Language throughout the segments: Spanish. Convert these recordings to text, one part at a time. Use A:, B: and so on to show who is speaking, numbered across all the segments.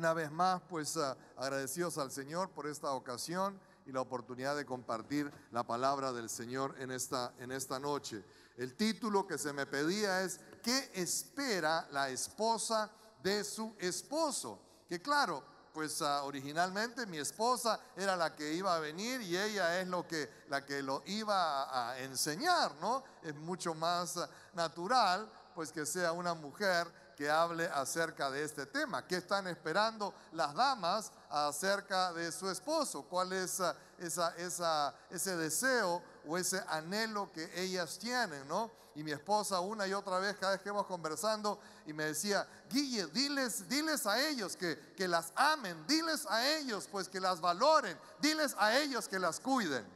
A: Una vez más, pues ah, agradecidos al Señor por esta ocasión y la oportunidad de compartir la palabra del Señor en esta, en esta noche. El título que se me pedía es ¿Qué espera la esposa de su esposo? Que claro, pues ah, originalmente mi esposa era la que iba a venir y ella es lo que, la que lo iba a, enseñar, ¿no? Es mucho más ah, natural pues que sea una mujer que hable acerca de este tema. ¿Qué están esperando las damas acerca de su esposo? ¿Cuál es ah, ese deseo o ese anhelo que ellas tienen, no? Y mi esposa una y otra vez, cada vez que vamos conversando, y me decía, Guille, diles, diles a ellos que, las amen, diles a ellos pues que las valoren, diles a ellos que las cuiden.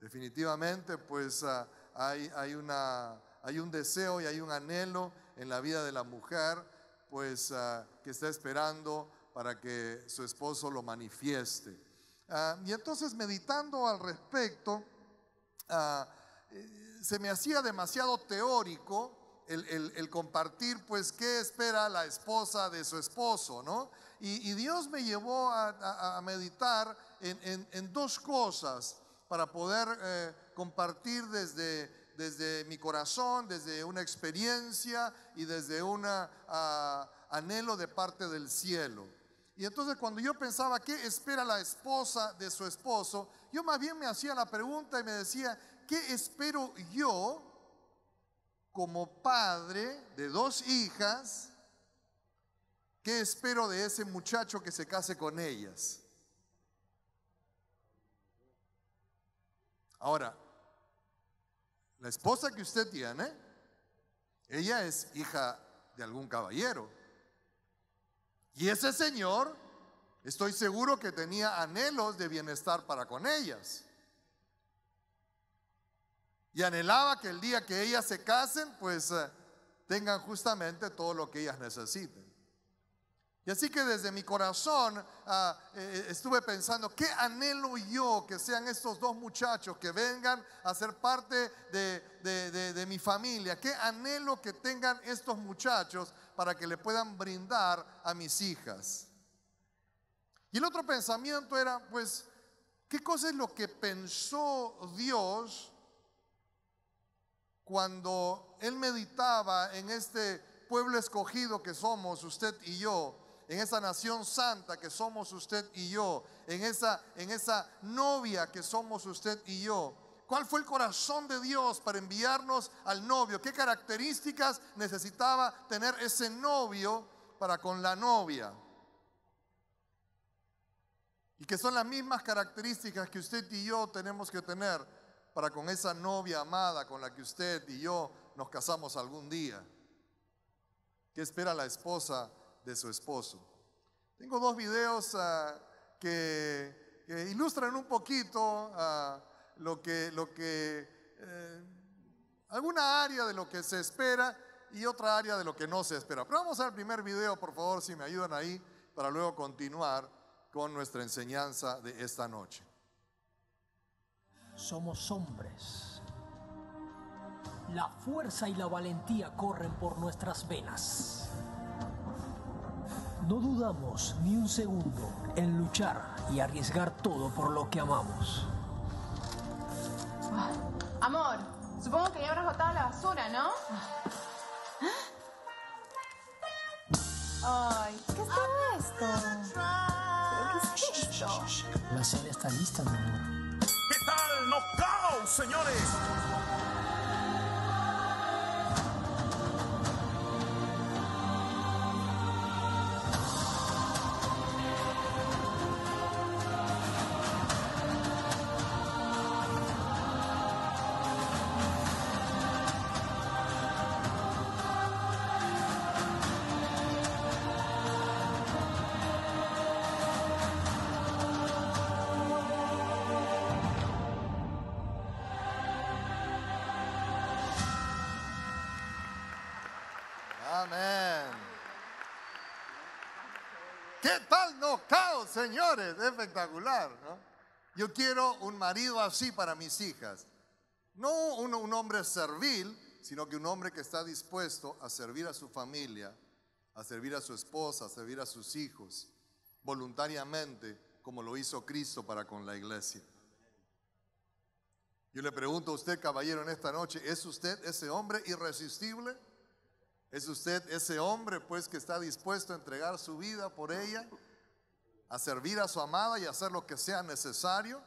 A: Definitivamente pues ah, hay un deseo y hay un anhelo en la vida de la mujer, pues ah, que está esperando para que su esposo lo manifieste. Ah, y entonces meditando al respecto, ah, eh, se me hacía demasiado teórico el, compartir, pues, qué espera la esposa de su esposo, ¿no? Y, Dios me llevó a, meditar en, dos cosas para poder eh, compartir desde desde mi corazón, desde una experiencia y desde un ah, anhelo de parte del cielo. Y entonces cuando yo pensaba, ¿qué espera la esposa de su esposo? Yo más bien me hacía la pregunta y me decía, ¿qué espero yo como padre de dos hijas? ¿Qué espero de ese muchacho que se case con ellas? Ahora, la esposa que usted tiene, ella es hija de algún caballero. Y ese señor, estoy seguro que tenía anhelos de bienestar para con ellas. Y anhelaba que el día que ellas se casen, pues eh, tengan justamente todo lo que ellas necesiten. Y así que desde mi corazón ah, eh, eh, estuve pensando, ¿qué anhelo yo que sean estos dos muchachos que vengan a ser parte de, de, mi familia? ¿Qué anhelo que tengan estos muchachos para que le puedan brindar a mis hijas? Y el otro pensamiento era, pues, ¿qué cosa es lo que pensó Dios cuando Él meditaba en este pueblo escogido que somos, usted y yo? en esa nación santa que somos usted y yo, en esa, en esa novia que somos usted y yo. ¿Cuál fue el corazón de Dios para enviarnos al novio? ¿Qué características necesitaba tener ese novio para con la novia? Y que son las mismas características que usted y yo tenemos que tener para con esa novia amada con la que usted y yo nos casamos algún día. ¿Qué espera la esposa de su esposo. Tengo dos videos ah, que, ilustran un poquito ah, lo que, lo que eh, alguna área de lo que se espera y otra área de lo que no se espera. Pero vamos al primer video, por favor, si me ayudan ahí, para luego continuar con nuestra enseñanza de esta noche. Somos hombres. La fuerza y la valentía corren por nuestras venas. No dudamos ni un segundo en luchar y arriesgar todo por lo que amamos. Ah, amor, supongo que ya habrás botado la basura, ¿no? Ay, ¿qué es todo esto? La cena está lista, mi amor. ¿Qué tal? caos, señores! Señores, es espectacular. Yo quiero un marido así para mis hijas. No un, un hombre servil, sino que un hombre que está dispuesto a servir a su familia, a servir a su esposa, a servir a sus hijos, voluntariamente, como lo hizo Cristo para con la iglesia. Yo le pregunto a usted, caballero, en esta noche, ¿es usted ese hombre irresistible? ¿Es usted ese hombre, pues, que está dispuesto a entregar su vida por ella? a servir a su amada y hacer lo que sea necesario.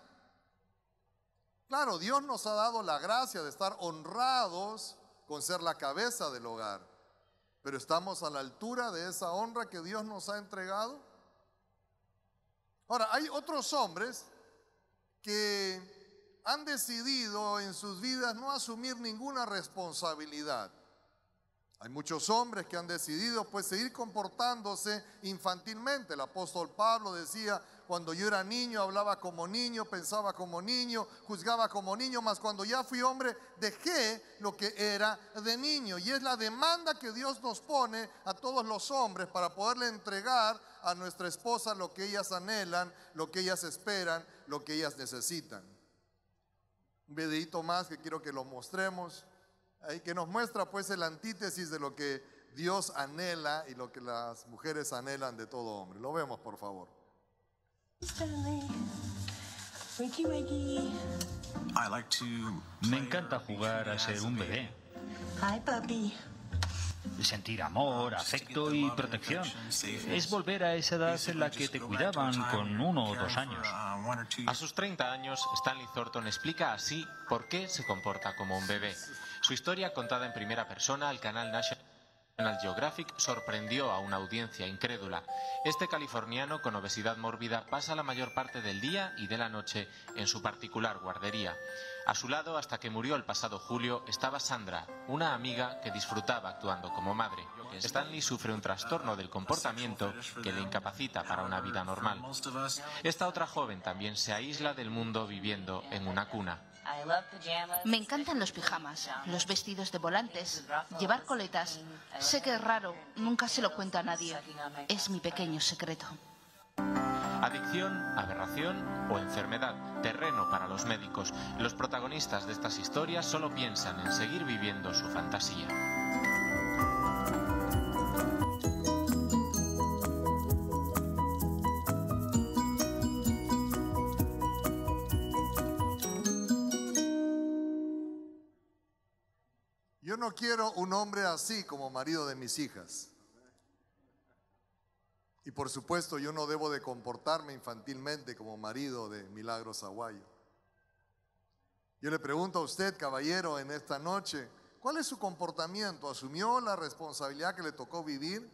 A: Claro, Dios nos ha dado la gracia de estar honrados con ser la cabeza del hogar, pero estamos a la altura de esa honra que Dios nos ha entregado. Ahora, hay otros hombres que han decidido en sus vidas no asumir ninguna responsabilidad. Hay muchos hombres que han decidido pues seguir comportándose infantilmente. El apóstol Pablo decía, cuando yo era niño hablaba como niño, pensaba como niño, juzgaba como niño, mas cuando ya fui hombre dejé lo que era de niño. Y es la demanda que Dios nos pone a todos los hombres para poderle entregar a nuestra esposa lo que ellas anhelan, lo que ellas esperan, lo que ellas necesitan. Un videito más que quiero que lo mostremos. Y que nos muestra pues el antítesis de lo que Dios anhela y lo que las mujeres anhelan de todo hombre. Lo vemos, por favor. Me encanta jugar a ser un bebé. Sentir amor, afecto y protección. Es volver a esa edad en la que te cuidaban con uno o dos años. Uh, a sus 30 años, Stanley Thornton explica así por qué se comporta como un bebé. Su historia, contada en primera persona al canal National Geographic, sorprendió a una audiencia incrédula. Este californiano con obesidad mórbida pasa la mayor parte del día y de la noche en su particular guardería. A su lado, hasta que murió el pasado julio, estaba Sandra, una amiga que disfrutaba actuando como madre. Stanley sufre un trastorno del comportamiento que le incapacita para una vida normal. Esta otra joven también se aísla del mundo viviendo en una cuna. Me encantan los pijamas, los vestidos de volantes, llevar coletas. Sé que es raro, nunca se lo cuento a nadie. Es mi pequeño secreto. Adicción, aberración o enfermedad, terreno para los médicos. Los protagonistas de estas historias solo piensan en seguir viviendo su fantasía. quiero un hombre así como marido de mis hijas. Y por supuesto yo no debo de comportarme infantilmente como marido de Milagros Aguayo. Yo le pregunto a usted, caballero, en esta noche, ¿cuál es su comportamiento? ¿Asumió la responsabilidad que le tocó vivir?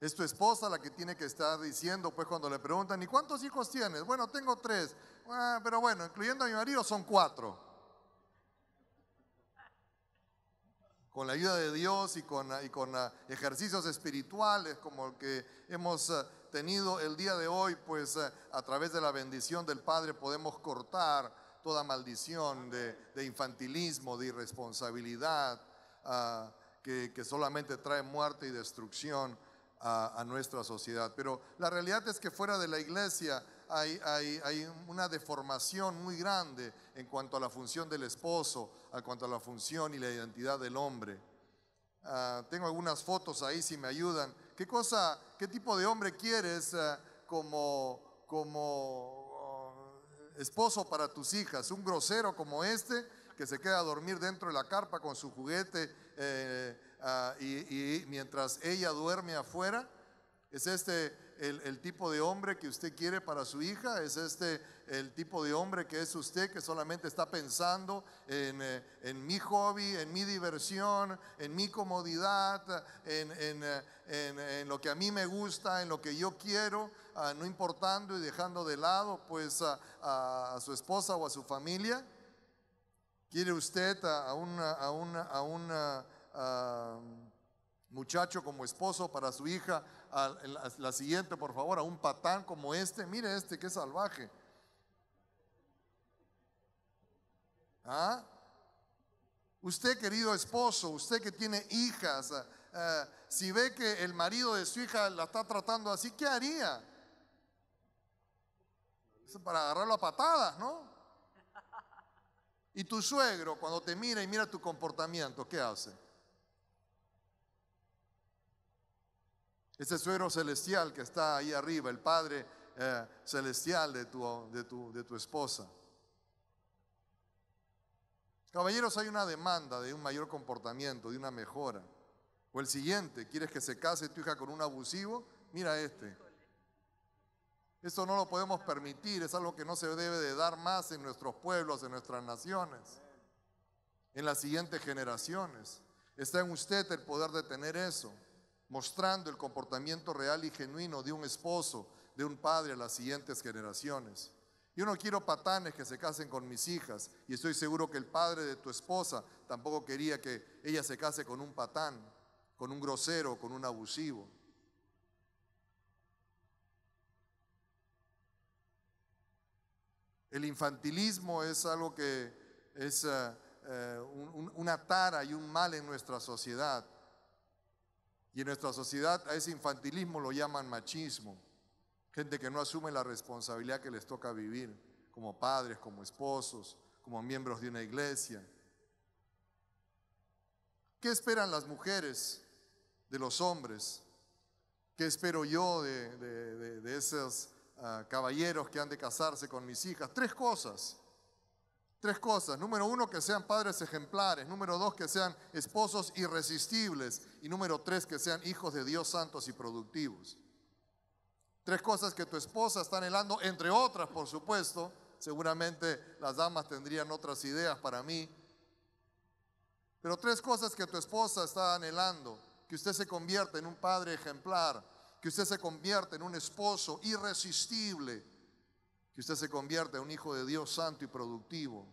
A: Es tu esposa la que tiene que estar diciendo, pues cuando le preguntan, ¿y cuántos hijos tienes? Bueno, tengo tres, ah, pero bueno, incluyendo a mi marido son cuatro. con la ayuda de Dios y con, y con ah, ejercicios espirituales como el que hemos ah, tenido el día de hoy, pues ah, a través de la bendición del Padre podemos cortar toda maldición de, infantilismo, de irresponsabilidad, que, solamente trae muerte y destrucción a nuestra sociedad. Pero la realidad es que fuera de la iglesia, hay, una deformación muy grande en cuanto a la función del esposo, en cuanto a la función y la identidad del hombre. Ah, tengo algunas fotos ahí si me ayudan. ¿Qué cosa, qué tipo de hombre quieres ah, como, como ah, esposo para tus hijas? ¿Un grosero como este que se queda a dormir dentro de la carpa con su juguete eh, y, y mientras ella duerme afuera? ¿Es este el, tipo de hombre que usted quiere para su hija? ¿Es este el tipo de hombre que es usted que solamente está pensando en, eh, mi hobby, en mi diversión, en mi comodidad, eh, en, lo que a mí me gusta, en lo que yo quiero, ah, no importando y dejando de lado pues a, su esposa o a su familia? ¿Quiere usted a, una, a, una, a, una, ah, muchacho como esposo para su hija, la siguiente por favor, a un patán como este, mire este qué salvaje. ¿Ah? Usted querido esposo, usted que tiene hijas, ah, ah, si ve que el marido de su hija la está tratando así, ¿qué haría? para agarrarlo a patadas, ¿no? Y tu suegro, cuando te mira y mira tu comportamiento, ¿qué hace? Ese suero celestial que está ahí arriba, el Padre eh, celestial de tu, de, tu, de tu esposa. Caballeros, hay una demanda de un mayor comportamiento, de una mejora. O el siguiente, ¿quieres que se case tu hija con un abusivo? Mira este. eso no lo podemos permitir, es algo que no se debe de dar más en nuestros pueblos, en nuestras naciones, en las siguientes generaciones. Está en usted el poder de tener eso mostrando el comportamiento real y genuino de un esposo, de un padre a las siguientes generaciones. Yo no quiero patanes que se casen con mis hijas y estoy seguro que el padre de tu esposa tampoco quería que ella se case con un patán, con un grosero, con un abusivo. El infantilismo es algo que es eh, eh, una tara y un mal en nuestra sociedad. Y en nuestra sociedad a ese infantilismo lo llaman machismo. Gente que no asume la responsabilidad que les toca vivir como padres, como esposos, como miembros de una iglesia. ¿Qué esperan las mujeres de los hombres? ¿Qué espero yo de, esos ah, caballeros que han de casarse con mis hijas? Tres cosas. Tres cosas. Número uno, que sean padres ejemplares. Número dos, que sean esposos irresistibles. Y número tres, que sean hijos de Dios santos y productivos. Tres cosas que tu esposa está anhelando, entre otras, por supuesto. Seguramente las damas tendrían otras ideas para mí. Pero tres cosas que tu esposa está anhelando. Que usted se convierta en un padre ejemplar. Que usted se convierta en un esposo irresistible que usted se convierta en un hijo de Dios santo y productivo.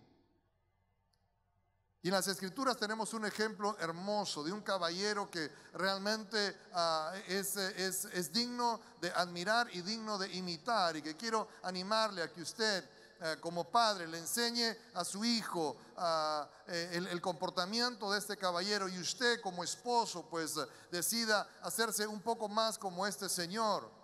A: Y en las escrituras tenemos un ejemplo hermoso de un caballero que realmente ah, es, digno de admirar y digno de imitar y que quiero animarle a que usted eh, como padre le enseñe a su hijo ah, eh, el, el, comportamiento de este caballero y usted como esposo pues decida hacerse un poco más como este señor.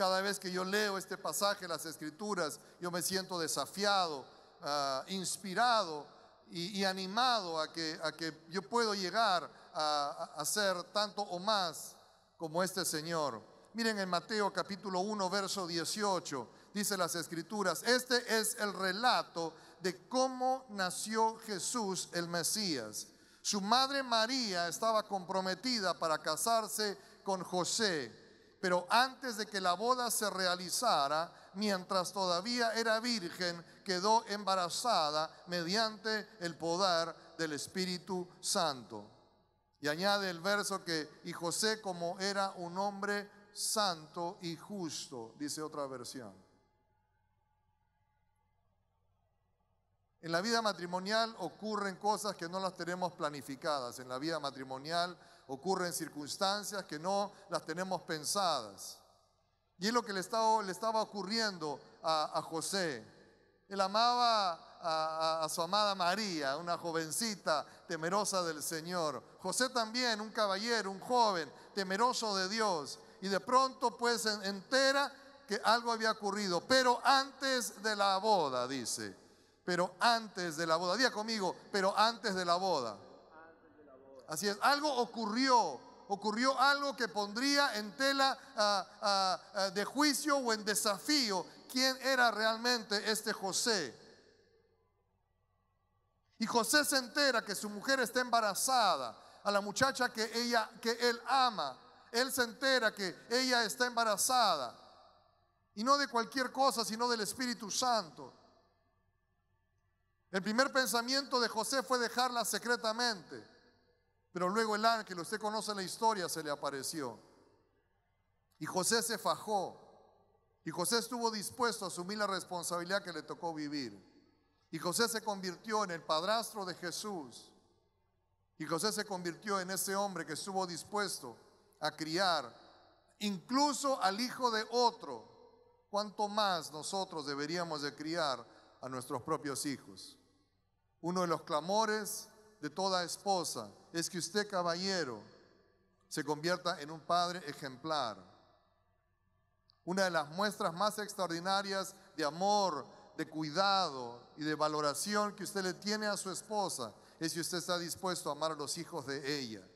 A: Cada vez que yo leo este pasaje, las escrituras, yo me siento desafiado, ah, inspirado y, animado a que, a que yo puedo llegar a, a ser tanto o más como este Señor. Miren en Mateo capítulo 1, verso 18, dice las escrituras, este es el relato de cómo nació Jesús el Mesías. Su madre María estaba comprometida para casarse con José pero antes de que la boda se realizara, mientras todavía era virgen, quedó embarazada mediante el poder del Espíritu Santo. Y añade el verso que, y José como era un hombre santo y justo, dice otra versión. En la vida matrimonial ocurren cosas que no las tenemos planificadas. En la vida matrimonial ocurren circunstancias que no las tenemos pensadas. Y es lo que le estaba, le estaba ocurriendo a, José. Él amaba a, su amada María, una jovencita temerosa del Señor. José también, un caballero, un joven, temeroso de Dios. Y de pronto pues entera que algo había ocurrido. Pero antes de la boda, dice. Pero antes de la boda. Diga conmigo, pero antes de la boda. Así es, algo ocurrió, ocurrió algo que pondría en tela ah, ah, ah, de juicio o en desafío quién era realmente este José. Y José se entera que su mujer está embarazada, a la muchacha que ella que él ama. Él se entera que ella está embarazada. Y no de cualquier cosa, sino del Espíritu Santo. El primer pensamiento de José fue dejarla secretamente. Pero luego el ángel, usted conoce la historia, se le apareció. Y José se fajó. Y José estuvo dispuesto a asumir la responsabilidad que le tocó vivir. Y José se convirtió en el padrastro de Jesús. Y José se convirtió en ese hombre que estuvo dispuesto a criar incluso al hijo de otro. ¿Cuánto más nosotros deberíamos de criar a nuestros propios hijos? Uno de los clamores de toda esposa es que usted, caballero, se convierta en un padre ejemplar. Una de las muestras más extraordinarias de amor, de cuidado y de valoración que usted le tiene a su esposa es si usted está dispuesto a amar a los hijos de ella,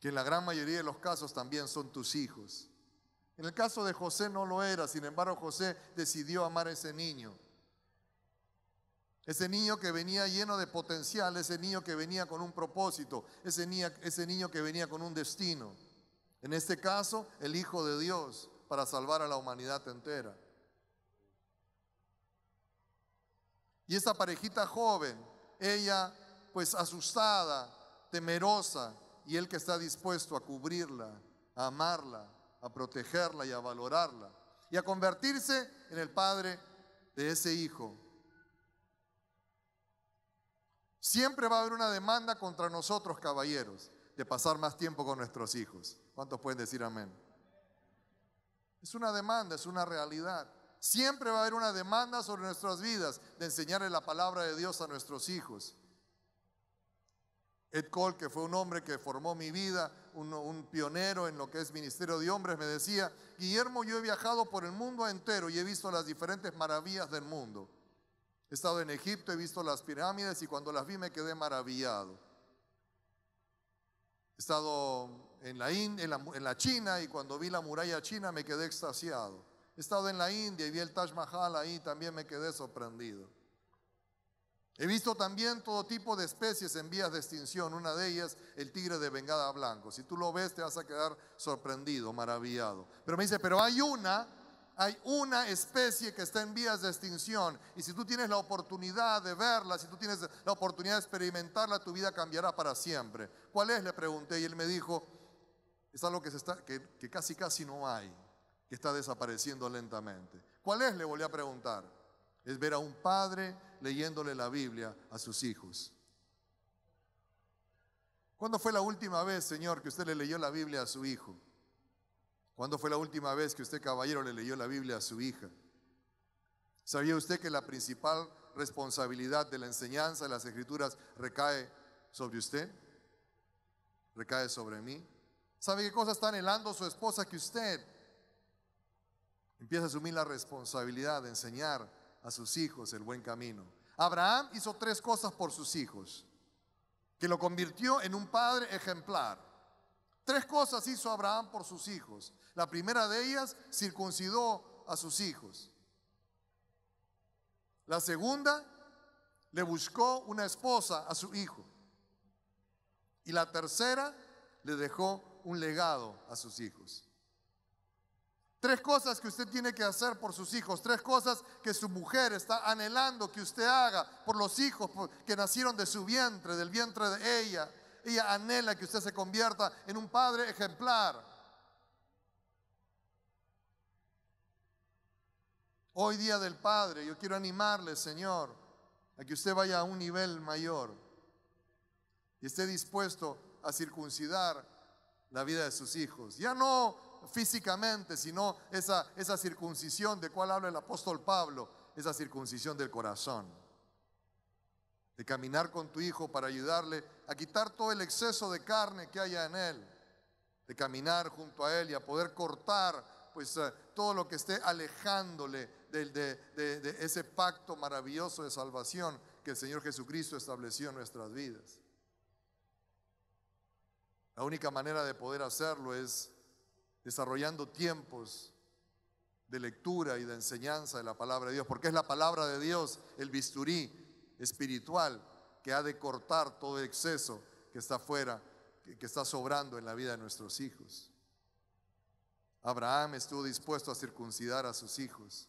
A: que en la gran mayoría de los casos también son tus hijos. En el caso de José no lo era, sin embargo José decidió amar a ese niño. Ese niño que venía lleno de potencial, ese niño que venía con un propósito, ese niño, ese niño que venía con un destino. En este caso, el Hijo de Dios para salvar a la humanidad entera. Y esa parejita joven, ella pues asustada, temerosa, y él que está dispuesto a cubrirla, a amarla, a protegerla y a valorarla, y a convertirse en el padre de ese hijo Siempre va a haber una demanda contra nosotros, caballeros, de pasar más tiempo con nuestros hijos. ¿Cuántos pueden decir amén? Es una demanda, es una realidad. Siempre va a haber una demanda sobre nuestras vidas de enseñarle la palabra de Dios a nuestros hijos. Ed Cole, que fue un hombre que formó mi vida, un, un, pionero en lo que es ministerio de hombres, me decía, Guillermo, yo he viajado por el mundo entero y he visto las diferentes maravillas del mundo. He estado en Egipto, he visto las pirámides y cuando las vi me quedé maravillado. He estado en la, en la, China y cuando vi la muralla china me quedé extasiado. He estado en la India y vi el Taj Mahal ahí, también me quedé sorprendido. He visto también todo tipo de especies en vías de extinción, una de ellas el tigre de Bengala blanco. Si tú lo ves te vas a quedar sorprendido, maravillado. Pero me dice, pero hay una hay una especie que está en vías de extinción y si tú tienes la oportunidad de verla, si tú tienes la oportunidad de experimentarla, tu vida cambiará para siempre. ¿Cuál es? Le pregunté y él me dijo, es algo que, se está, que, casi casi no hay, que está desapareciendo lentamente. ¿Cuál es? Le volví a preguntar. Es ver a un padre leyéndole la Biblia a sus hijos. ¿Cuándo fue la última vez, Señor, que usted le leyó la Biblia a su hijo? ¿Cuándo fue la última vez que usted, caballero, le leyó la Biblia a su hija? ¿Sabía usted que la principal responsabilidad de la enseñanza de las escrituras recae sobre usted? ¿Recae sobre mí? ¿Sabe qué cosa está anhelando su esposa que usted empieza a asumir la responsabilidad de enseñar a sus hijos el buen camino? Abraham hizo tres cosas por sus hijos, que lo convirtió en un padre ejemplar. Tres cosas hizo Abraham por sus hijos. La primera de ellas circuncidó a sus hijos. La segunda le buscó una esposa a su hijo. Y la tercera le dejó un legado a sus hijos. Tres cosas que usted tiene que hacer por sus hijos, tres cosas que su mujer está anhelando que usted haga por los hijos que nacieron de su vientre, del vientre de ella. Ella anhela que usted se convierta en un padre ejemplar. Hoy día del Padre, yo quiero animarle, Señor, a que usted vaya a un nivel mayor y esté dispuesto a circuncidar la vida de sus hijos. Ya no físicamente, sino esa, esa circuncisión de cual habla el apóstol Pablo, esa circuncisión del corazón. De caminar con tu hijo para ayudarle a quitar todo el exceso de carne que haya en él. De caminar junto a él y a poder cortar pues eh, todo lo que esté alejándole de, ese pacto maravilloso de salvación que el Señor Jesucristo estableció en nuestras vidas. La única manera de poder hacerlo es desarrollando tiempos de lectura y de enseñanza de la palabra de Dios, porque es la palabra de Dios el bisturí espiritual que ha de cortar todo exceso que está fuera, que, está sobrando en la vida de nuestros hijos. Abraham estuvo dispuesto a circuncidar a sus hijos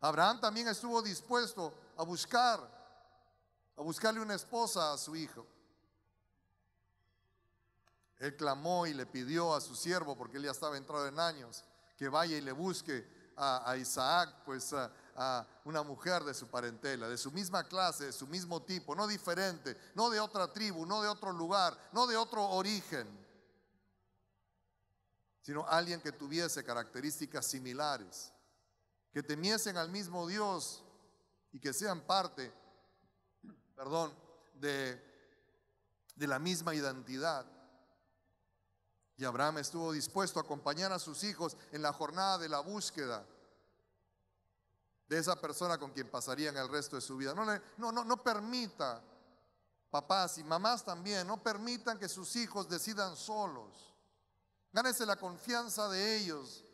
A: Abraham también estuvo dispuesto a buscar, a buscarle una esposa a su hijo. Él clamó y le pidió a su siervo, porque él ya estaba entrado en años, que vaya y le busque a, Isaac, pues a, a una mujer de su parentela, de su misma clase, de su mismo tipo, no diferente, no de otra tribu, no de otro lugar, no de otro origen, sino alguien que tuviese características similares que temiesen al mismo Dios y que sean parte, perdón, de, de la misma identidad. Y Abraham estuvo dispuesto a acompañar a sus hijos en la jornada de la búsqueda de esa persona con quien pasarían el resto de su vida. No, no, no, no permita, papás y mamás también, no permitan que sus hijos decidan solos. Gánese la confianza de ellos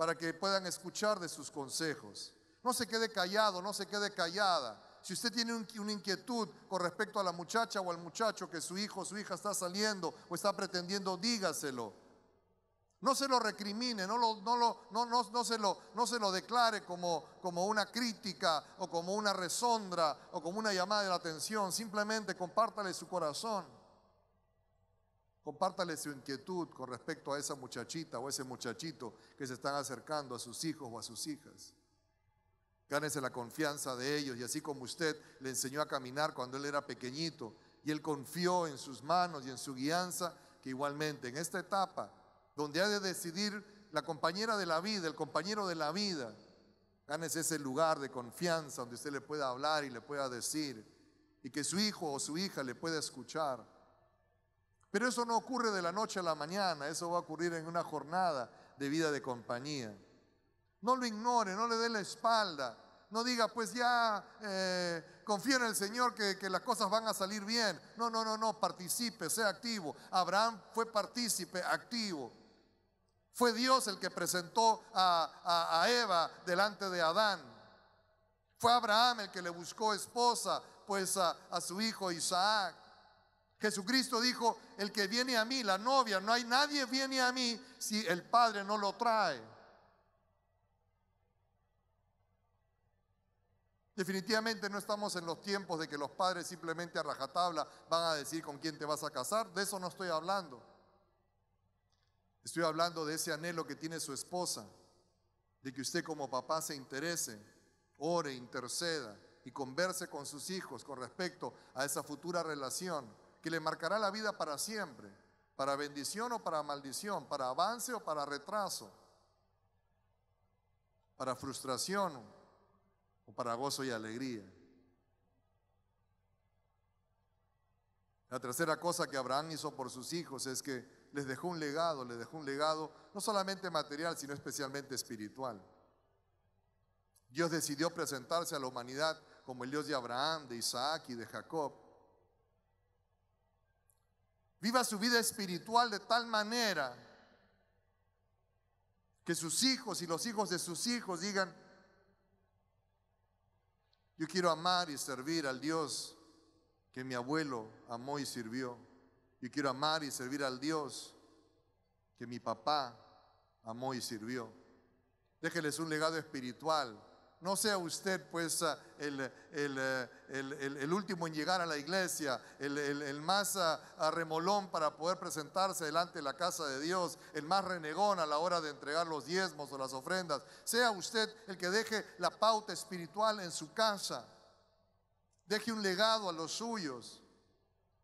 A: para que puedan escuchar de sus consejos. No se quede callado, no se quede callada. Si usted tiene una inquietud con respecto a la muchacha o al muchacho que su hijo o su hija está saliendo o está pretendiendo, dígaselo. No se lo recrimine, no, lo, no, lo, no, no se, lo, se, lo, declare como, como una crítica o como una resondra o como una llamada de la atención. Simplemente compártale su corazón. Compártale su inquietud con respecto a esa muchachita o ese muchachito que se están acercando a sus hijos o a sus hijas. Gánese la confianza de ellos y así como usted le enseñó a caminar cuando él era pequeñito y él confió en sus manos y en su guianza, que igualmente en esta etapa donde ha de decidir la compañera de la vida, el compañero de la vida, gánese ese lugar de confianza donde usted le pueda hablar y le pueda decir y que su hijo o su hija le pueda escuchar pero eso no ocurre de la noche a la mañana, eso va a ocurrir en una jornada de vida de compañía. No lo ignore, no le dé la espalda, no diga, pues ya eh, confía en el Señor que, las cosas van a salir bien. No, no, no, no, participe, sea activo. Abraham fue partícipe, activo. Fue Dios el que presentó a, Eva delante de Adán. Fue Abraham el que le buscó esposa, pues a su hijo Isaac. Jesucristo dijo, el que viene a mí, la novia, no hay nadie viene a mí si el Padre no lo trae. Definitivamente no estamos en los tiempos de que los padres simplemente a rajatabla van a decir con quién te vas a casar, de eso no estoy hablando. Estoy hablando de ese anhelo que tiene su esposa, de que usted como papá se interese, ore, interceda y converse con sus hijos con respecto a esa futura relación que le marcará la vida para siempre, para bendición o para maldición, para avance o para retraso, para frustración o para gozo y alegría. La tercera cosa que Abraham hizo por sus hijos es que les dejó un legado, les dejó un legado no solamente material, sino especialmente espiritual. Dios decidió presentarse a la humanidad como el Dios de Abraham, de Isaac y de Jacob. Viva su vida espiritual de tal manera que sus hijos y los hijos de sus hijos digan, yo quiero amar y servir al Dios que mi abuelo amó y sirvió. Yo quiero amar y servir al Dios que mi papá amó y sirvió. Déjeles un legado espiritual no sea usted pues ah, eh, el, último en llegar a la iglesia, el, más a, ah, remolón para poder presentarse delante de la casa de Dios, el más renegón a la hora de entregar los diezmos o las ofrendas. Sea usted el que deje la pauta espiritual en su casa. Deje un legado a los suyos.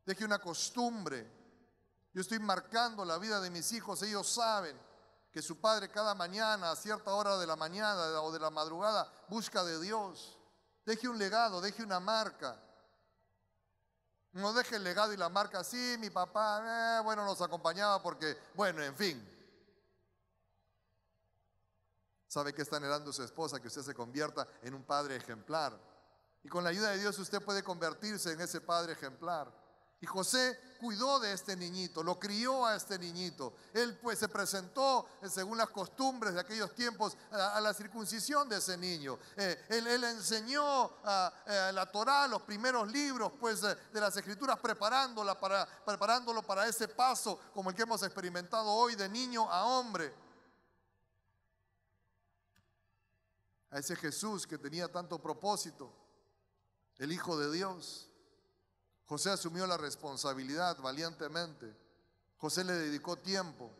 A: Deje una costumbre. Yo estoy marcando la vida de mis hijos, ellos saben que su padre cada mañana, a cierta hora de la mañana o de la madrugada, busca de Dios. Deje un legado, deje una marca. No deje el legado y la marca, así, mi papá, eh, bueno, nos acompañaba porque, bueno, en fin. ¿Sabe que está anhelando su esposa? Que usted se convierta en un padre ejemplar. Y con la ayuda de Dios usted puede convertirse en ese padre ejemplar. Y José cuidó de este niñito, lo crió a este niñito. Él pues se presentó, eh, según las costumbres de aquellos tiempos, a, la circuncisión de ese niño. Eh, él, enseñó a eh, la Torá, los primeros libros pues de, las escrituras, preparándolo para ese paso como el que hemos experimentado hoy de niño a hombre. A ese Jesús que tenía tanto propósito, el Hijo de Dios. José asumió la responsabilidad valientemente. José le dedicó tiempo.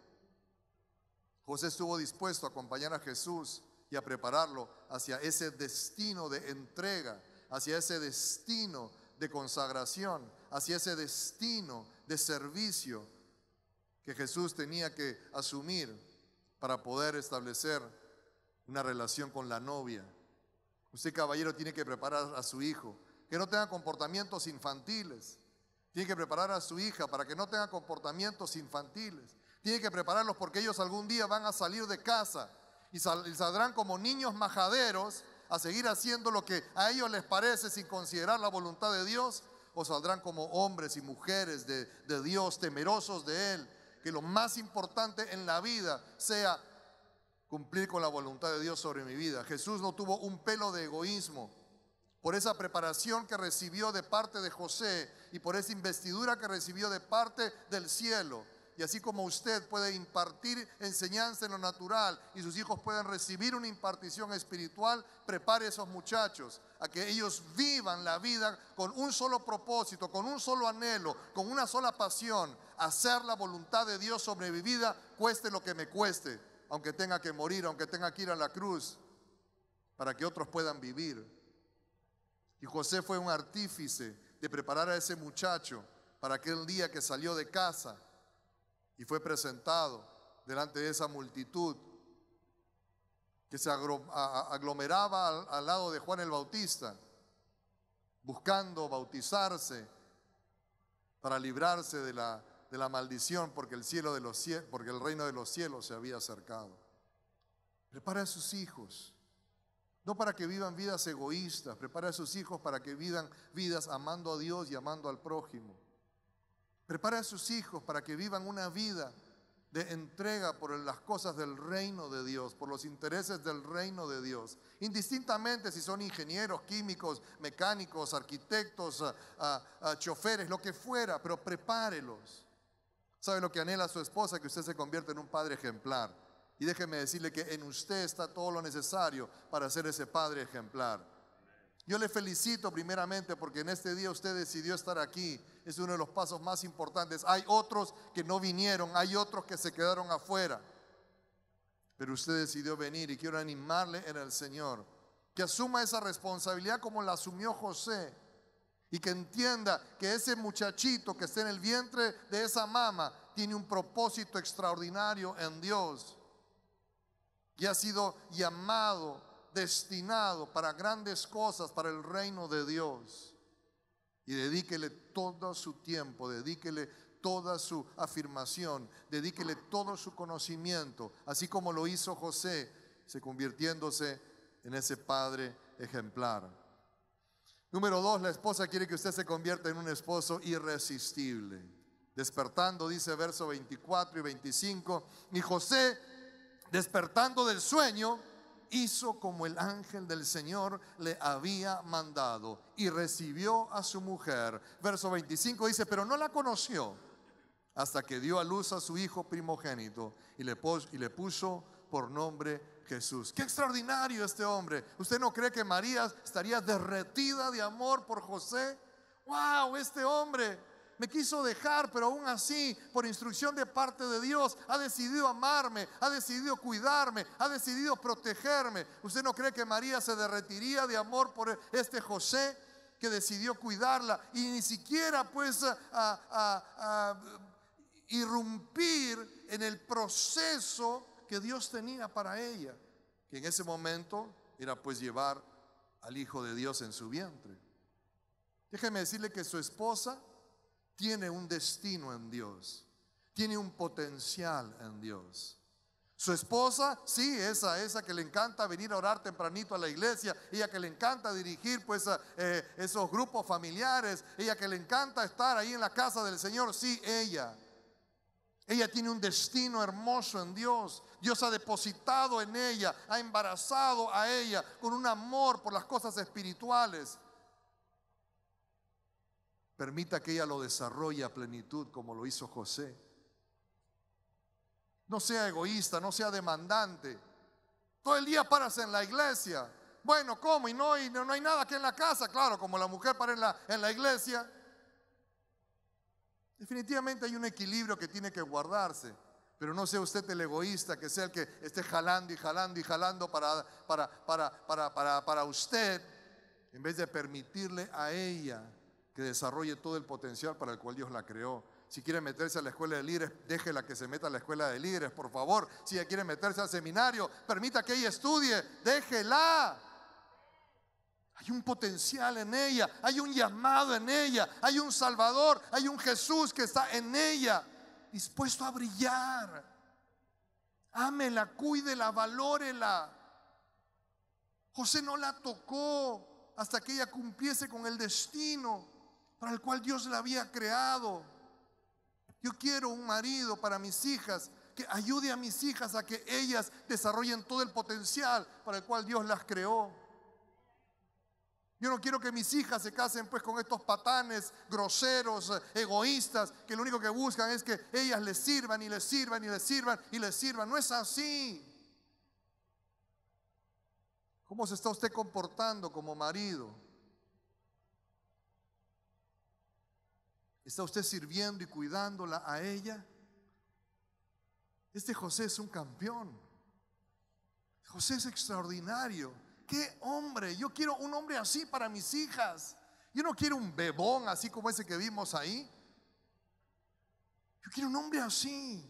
A: José estuvo dispuesto a acompañar a Jesús y a prepararlo hacia ese destino de entrega, hacia ese destino de consagración, hacia ese destino de servicio que Jesús tenía que asumir para poder establecer una relación con la novia. Usted caballero tiene que preparar a su hijo que no tenga comportamientos infantiles. Tiene que preparar a su hija para que no tenga comportamientos infantiles. Tiene que prepararlos porque ellos algún día van a salir de casa y, saldrán como niños majaderos a seguir haciendo lo que a ellos les parece sin considerar la voluntad de Dios o saldrán como hombres y mujeres de, de, Dios, temerosos de Él, que lo más importante en la vida sea cumplir con la voluntad de Dios sobre mi vida. Jesús no tuvo un pelo de egoísmo, por esa preparación que recibió de parte de José y por esa investidura que recibió de parte del cielo. Y así como usted puede impartir enseñanza en lo natural y sus hijos pueden recibir una impartición espiritual, prepare a esos muchachos a que ellos vivan la vida con un solo propósito, con un solo anhelo, con una sola pasión, hacer la voluntad de Dios sobre cueste lo que me cueste, aunque tenga que morir, aunque tenga que ir a la cruz, para que otros puedan vivir. Y José fue un artífice de preparar a ese muchacho para aquel día que salió de casa y fue presentado delante de esa multitud que se aglomeraba al, lado de Juan el Bautista, buscando bautizarse para librarse de la, de la maldición porque el, cielo de los, porque el reino de los cielos se había acercado. Prepara a sus hijos no para que vivan vidas egoístas, prepara a sus hijos para que vivan vidas amando a Dios y amando al prójimo. Prepare a sus hijos para que vivan una vida de entrega por las cosas del reino de Dios, por los intereses del reino de Dios. Indistintamente si son ingenieros, químicos, mecánicos, arquitectos, choferes, lo que fuera, pero prepárelos. ¿Sabe lo que anhela su esposa? Que usted se convierta en un padre ejemplar. Y déjeme decirle que en usted está todo lo necesario para ser ese padre ejemplar. Yo le felicito primeramente porque en este día usted decidió estar aquí. Es uno de los pasos más importantes. Hay otros que no vinieron, hay otros que se quedaron afuera. Pero usted decidió venir y quiero animarle en el Señor. Que asuma esa responsabilidad como la asumió José. Y que entienda que ese muchachito que está en el vientre de esa mama tiene un propósito extraordinario en Dios y ha sido llamado, destinado para grandes cosas, para el reino de Dios. Y dedíquele todo su tiempo, dedíquele toda su afirmación, dedíquele todo su conocimiento, así como lo hizo José, se convirtiéndose en ese padre ejemplar. Número dos, la esposa quiere que usted se convierta en un esposo irresistible. Despertando, dice verso 24 y 25, Mi José Despertando del sueño, hizo como el ángel del Señor le había mandado y recibió a su mujer. Verso 25 dice, pero no la conoció hasta que dio a luz a su hijo primogénito y le, y le puso por nombre Jesús. Qué extraordinario este hombre. ¿Usted no cree que María estaría derretida de amor por José? ¡Wow! Este hombre me quiso dejar, pero aún así, por instrucción de parte de Dios, ha decidido amarme, ha decidido cuidarme, ha decidido protegerme. ¿Usted no cree que María se derretiría de amor por este José que decidió cuidarla y ni siquiera pues irrumpir en el proceso que Dios tenía para ella, que en ese momento era pues llevar al Hijo de Dios en su vientre? Déjeme decirle que su esposa tiene un destino en Dios, tiene un potencial en Dios. Su esposa, sí, esa, esa que le encanta venir a orar tempranito a la iglesia, ella que le encanta dirigir pues eh, esos grupos familiares, ella que le encanta estar ahí en la casa del Señor, sí, ella. Ella tiene un destino hermoso en Dios. Dios ha depositado en ella, ha embarazado a ella con un amor por las cosas espirituales. Permita que ella lo desarrolle a plenitud como lo hizo José. No sea egoísta, no sea demandante. Todo el día paras en la iglesia. Bueno, ¿cómo? Y no, y no, hay nada aquí en la casa. Claro, como la mujer para en la, en la iglesia. Definitivamente hay un equilibrio que tiene que guardarse. Pero no sea usted el egoísta, que sea el que esté jalando y jalando y jalando para, para, para, para usted, en vez de permitirle a ella que desarrolle todo el potencial para el cual Dios la creó. Si quiere meterse a la escuela de líderes, déjela que se meta a la escuela de líderes, por favor. Si ella quiere meterse al seminario, permita que ella estudie, déjela. Hay un potencial en ella, hay un llamado en ella, hay un Salvador, hay un Jesús que está en ella, dispuesto a brillar. Ámela, cuídela, valórela. José no la tocó hasta que ella cumpliese con el destino para el cual Dios la había creado. Yo quiero un marido para mis hijas que ayude a mis hijas a que ellas desarrollen todo el potencial para el cual Dios las creó. Yo no quiero que mis hijas se casen pues con estos patanes groseros, egoístas, que lo único que buscan es que ellas les sirvan y les sirvan y les sirvan y les sirvan. No es así. ¿Cómo se está usted comportando como marido? ¿Está usted sirviendo y cuidándola a ella? Este José es un campeón. José es extraordinario. ¡Qué hombre! Yo quiero un hombre así para mis hijas. Yo no quiero un bebón así como ese que vimos ahí. Yo quiero un hombre así,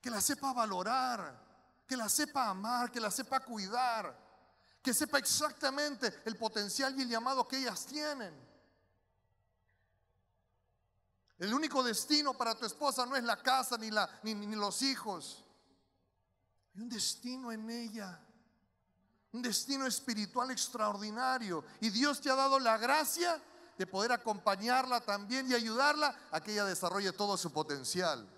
A: que la sepa valorar, que la sepa amar, que la sepa cuidar, que sepa exactamente el potencial y el llamado que ellas tienen. El único destino para tu esposa no es la casa ni, la, ni, los hijos. Hay un destino en ella. Un destino espiritual extraordinario. Y Dios te ha dado la gracia de poder acompañarla también y ayudarla a que ella desarrolle todo su potencial.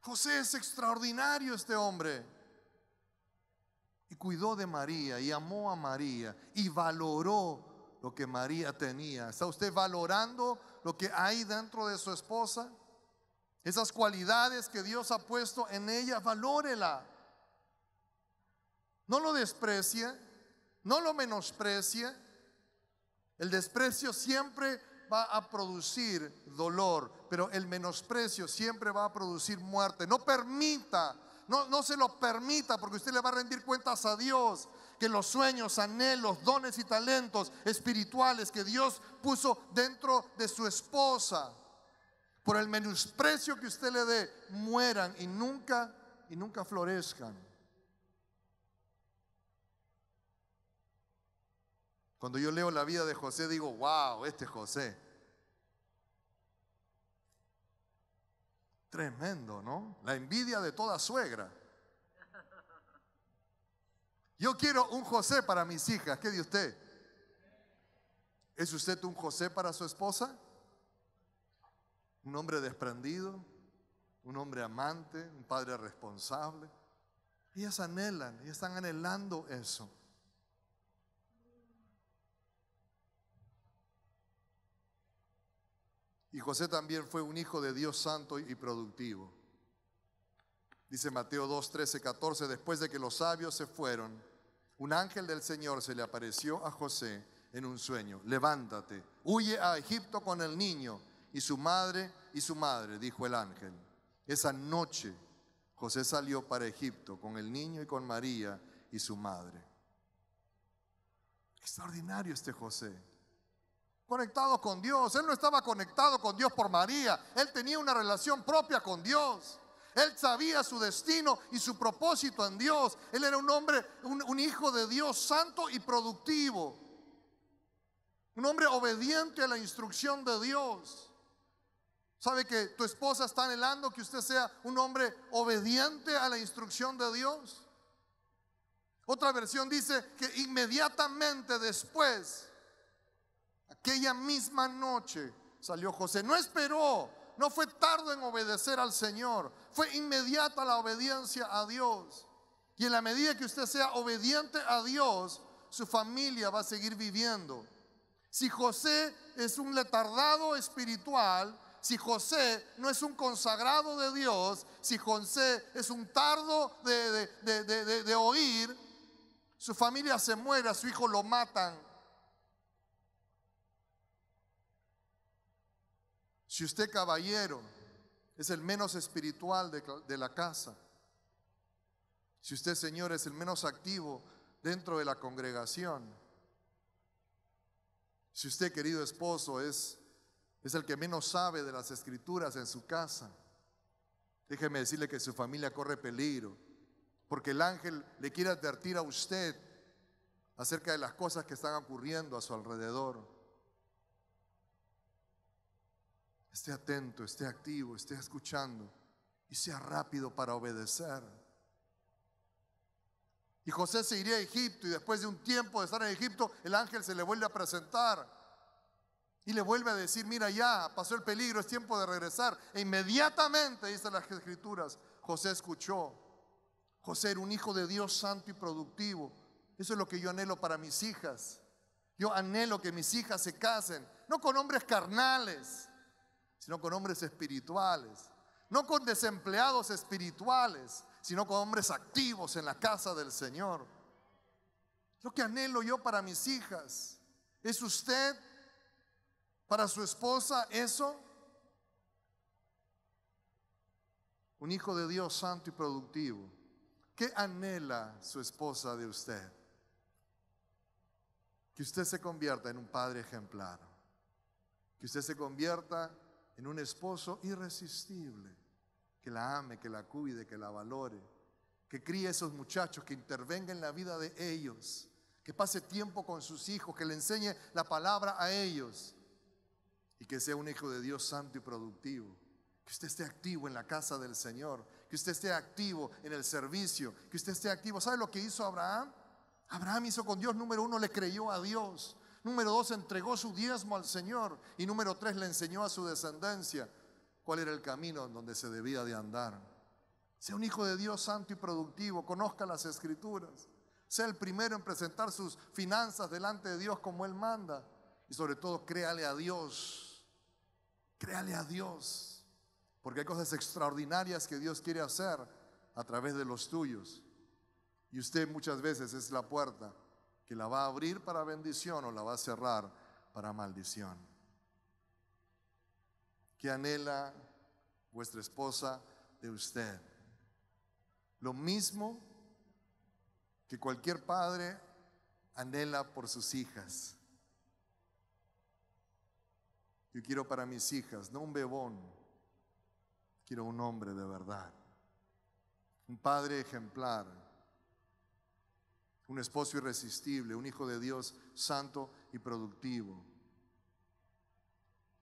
A: José es extraordinario este hombre. Y cuidó de María y amó a María y valoró lo que María tenía? ¿Está usted valorando lo que hay dentro de su esposa? Esas cualidades que Dios ha puesto en ella, valórela. No lo desprecie, no lo menosprecie. El desprecio siempre va a producir dolor, pero el menosprecio siempre va a producir muerte. No permita, no, se lo permita, porque usted le va a rendir cuentas a Dios que los sueños, anhelos, dones y talentos espirituales que Dios puso dentro de su esposa, por el menosprecio que usted le dé, mueran y nunca y nunca florezcan. Cuando yo leo la vida de José digo, "Wow, este José. Tremendo, ¿no? La envidia de toda suegra. Yo quiero un José para mis hijas. ¿Qué dice usted? ¿Es usted un José para su esposa? Un hombre desprendido, un hombre amante, un padre responsable. Ellas anhelan, ellas están anhelando eso. Y José también fue un hijo de Dios santo y productivo. Dice Mateo 2, 14, después de que los sabios se fueron, un ángel del Señor se le apareció a José en un sueño. Levántate, huye a Egipto con el niño y su madre y su madre, dijo el ángel. Esa noche José salió para Egipto con el niño y con María y su madre. Extraordinario este José. Conectado con Dios. Él no estaba conectado con Dios por María. Él tenía una relación propia con Dios. Él sabía su destino y su propósito en Dios. Él era un hombre, un, hijo de Dios santo y productivo. Un hombre obediente a la instrucción de Dios. ¿Sabe que tu esposa está anhelando que usted sea un hombre obediente a la instrucción de Dios? Otra versión dice que inmediatamente después, aquella misma noche, salió José. No esperó no fue tardo en obedecer al Señor, fue inmediata la obediencia a Dios. Y en la medida que usted sea obediente a Dios, su familia va a seguir viviendo. Si José es un letardado espiritual, si José no es un consagrado de Dios, si José es un tardo de, de, de oír, su familia se muere, a su hijo lo matan. Si usted caballero es el menos espiritual de, la casa, si usted señor es el menos activo dentro de la congregación, si usted querido esposo es, es el que menos sabe de las escrituras en su casa, déjeme decirle que su familia corre peligro, porque el ángel le quiere advertir a usted acerca de las cosas que están ocurriendo a su alrededor. esté atento, esté activo, esté escuchando y sea rápido para obedecer. Y José se iría a Egipto y después de un tiempo de estar en Egipto, el ángel se le vuelve a presentar y le vuelve a decir, mira ya, pasó el peligro, es tiempo de regresar. E inmediatamente, dicen las escrituras, José escuchó. José era un hijo de Dios santo y productivo. Eso es lo que yo anhelo para mis hijas. Yo anhelo que mis hijas se casen, no con hombres carnales, sino con hombres espirituales. No con desempleados espirituales, sino con hombres activos en la casa del Señor. Lo que anhelo yo para mis hijas. ¿Es usted para su esposa eso? Un hijo de Dios santo y productivo. ¿Qué anhela su esposa de usted? Que usted se convierta en un padre ejemplar. Que usted se convierta en un esposo irresistible, que la ame, que la cuide, que la valore, que críe a esos muchachos, que intervenga en la vida de ellos, que pase tiempo con sus hijos, que le enseñe la palabra a ellos y que sea un hijo de Dios santo y productivo. Que usted esté activo en la casa del Señor, que usted esté activo en el servicio, que usted esté activo. ¿Sabe lo que hizo Abraham? Abraham hizo con Dios, número uno, le creyó a Dios. Número dos, entregó su diezmo al Señor. Y número tres, le enseñó a su descendencia cuál era el camino en donde se debía de andar. Sea un hijo de Dios santo y productivo, conozca las escrituras. Sea el primero en presentar sus finanzas delante de Dios como Él manda. Y sobre todo, créale a Dios. Créale a Dios. Porque hay cosas extraordinarias que Dios quiere hacer a través de los tuyos. Y usted muchas veces es la puerta que la va a abrir para bendición o la va a cerrar para maldición. ¿Qué anhela vuestra esposa de usted? Lo mismo que cualquier padre anhela por sus hijas. Yo quiero para mis hijas, no un bebón, quiero un hombre de verdad, un padre ejemplar un esposo irresistible, un hijo de Dios santo y productivo.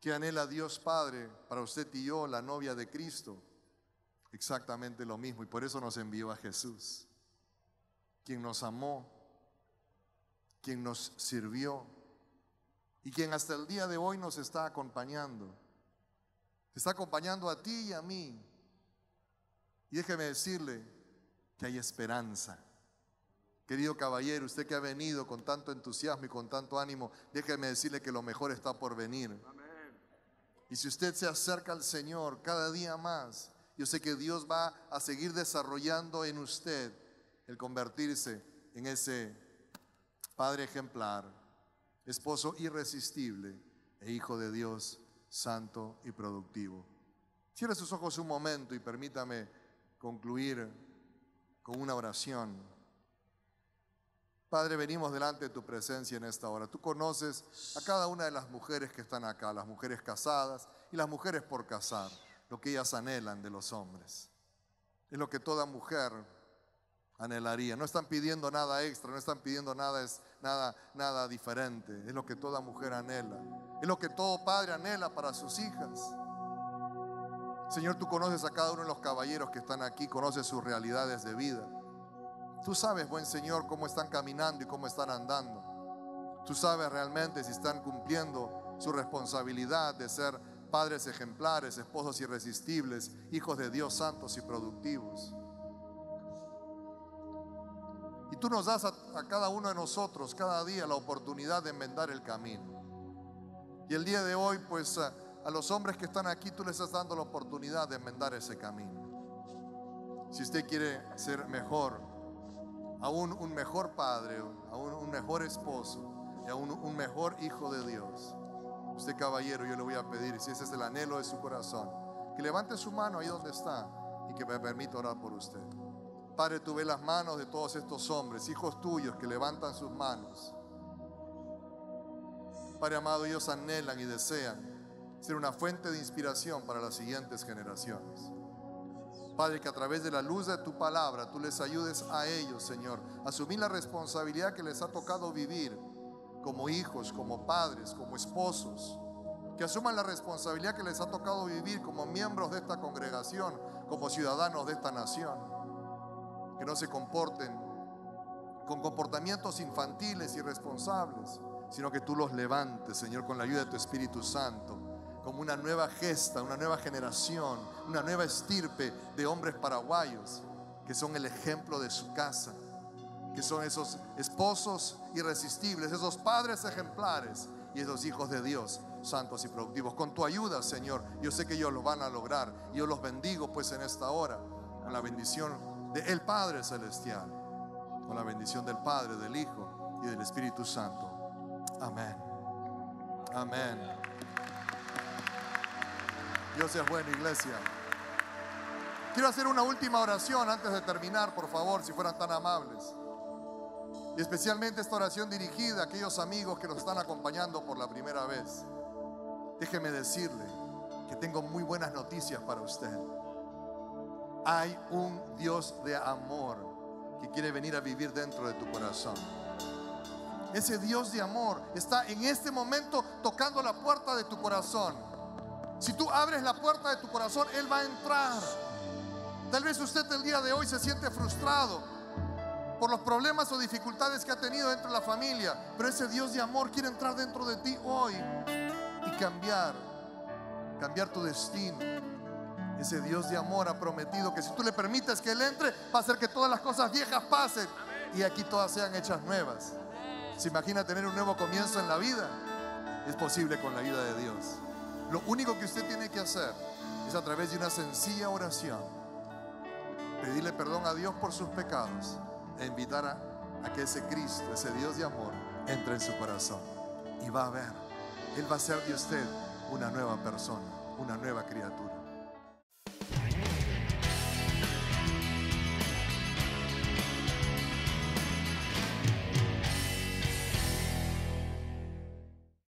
A: Que anhela Dios Padre para usted y yo, la novia de Cristo? Exactamente lo mismo y por eso nos envió a Jesús, quien nos amó, quien nos sirvió y quien hasta el día de hoy nos está acompañando. Está acompañando a ti y a mí. Y déjeme decirle que hay esperanza Querido caballero, usted que ha venido con tanto entusiasmo y con tanto ánimo, déjeme decirle que lo mejor está por venir. Y si usted se acerca al Señor cada día más, yo sé que Dios va a seguir desarrollando en usted el convertirse en ese padre ejemplar, esposo irresistible e hijo de Dios santo y productivo. Cierre sus ojos un momento y permítame concluir con una oración. Padre, venimos delante de tu presencia en esta hora. Tú conoces a cada una de las mujeres que están acá, las mujeres casadas y las mujeres por casar, lo que ellas anhelan de los hombres. Es lo que toda mujer anhelaría. No están pidiendo nada extra, no están pidiendo nada, es, nada, nada diferente. Es lo que toda mujer anhela. Es lo que todo padre anhela para sus hijas. Señor, tú conoces a cada uno de los caballeros que están aquí, conoces sus realidades de vida. Tú sabes, buen Señor, cómo están caminando y cómo están andando. Tú sabes realmente si están cumpliendo su responsabilidad de ser padres ejemplares, esposos irresistibles, hijos de Dios santos y productivos. Y tú nos das a, cada uno de nosotros cada día la oportunidad de enmendar el camino. Y el día de hoy, pues a, a los hombres que están aquí, tú les estás dando la oportunidad de enmendar ese camino. Si usted quiere ser mejor, aún un mejor padre, a un mejor esposo y aún un mejor hijo de Dios. Usted caballero, yo le voy a pedir, si ese es el anhelo de su corazón, que levante su mano ahí donde está y que me permita orar por usted. Padre, tú ves las manos de todos estos hombres, hijos tuyos, que levantan sus manos. Padre amado, ellos anhelan y desean ser una fuente de inspiración para las siguientes generaciones. Padre, que a través de la luz de tu palabra tú les ayudes a ellos, Señor, a asumir la responsabilidad que les ha tocado vivir como hijos, como padres, como esposos. Que asuman la responsabilidad que les ha tocado vivir como miembros de esta congregación, como ciudadanos de esta nación. Que no se comporten con comportamientos infantiles y irresponsables, sino que tú los levantes, Señor, con la ayuda de tu Espíritu Santo como una nueva gesta, una nueva generación, una nueva estirpe de hombres paraguayos que son el ejemplo de su casa, que son esos esposos irresistibles, esos padres ejemplares y esos hijos de Dios santos y productivos. Con tu ayuda, Señor, yo sé que ellos lo van a lograr. Yo los bendigo pues en esta hora con la bendición del Padre Celestial, con la bendición del Padre, del Hijo y del Espíritu Santo. Amén. Amén. Dios es bueno, iglesia. Quiero hacer una última oración antes de terminar, por favor, si fueran tan amables. Y especialmente esta oración dirigida a aquellos amigos que nos están acompañando por la primera vez. Déjeme decirle que tengo muy buenas noticias para usted. Hay un Dios de amor que quiere venir a vivir dentro de tu corazón. Ese Dios de amor está en este momento tocando la puerta de tu corazón si tú abres la puerta de tu corazón, Él va a entrar. Tal vez usted el día de hoy se siente frustrado por los problemas o dificultades que ha tenido dentro de la familia, pero ese Dios de amor quiere entrar dentro de ti hoy y cambiar, cambiar tu destino. Ese Dios de amor ha prometido que si tú le permites que Él entre, va a hacer que todas las cosas viejas pasen y aquí todas sean hechas nuevas. ¿Se imagina tener un nuevo comienzo en la vida? Es posible con la ayuda de Dios. Lo único que usted tiene que hacer es a través de una sencilla oración pedirle perdón a Dios por sus pecados e invitar a, que ese Cristo, ese Dios de amor, entre en su corazón y va a ver. Él va a ser de usted una nueva persona, una nueva criatura.